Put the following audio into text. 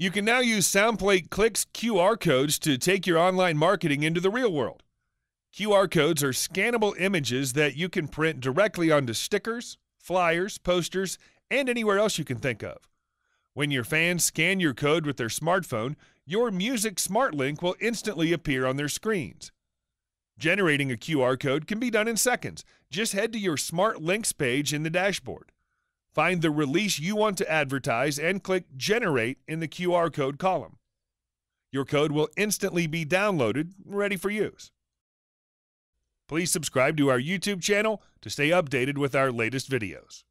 You can now use SoundPlate Click's QR codes to take your online marketing into the real world. QR codes are scannable images that you can print directly onto stickers, flyers, posters, and anywhere else you can think of. When your fans scan your code with their smartphone, your Music SmartLink will instantly appear on their screens. Generating a QR code can be done in seconds. Just head to your Smart Links page in the dashboard. Find the release you want to advertise and click Generate in the QR code column. Your code will instantly be downloaded, ready for use. Please subscribe to our YouTube channel to stay updated with our latest videos.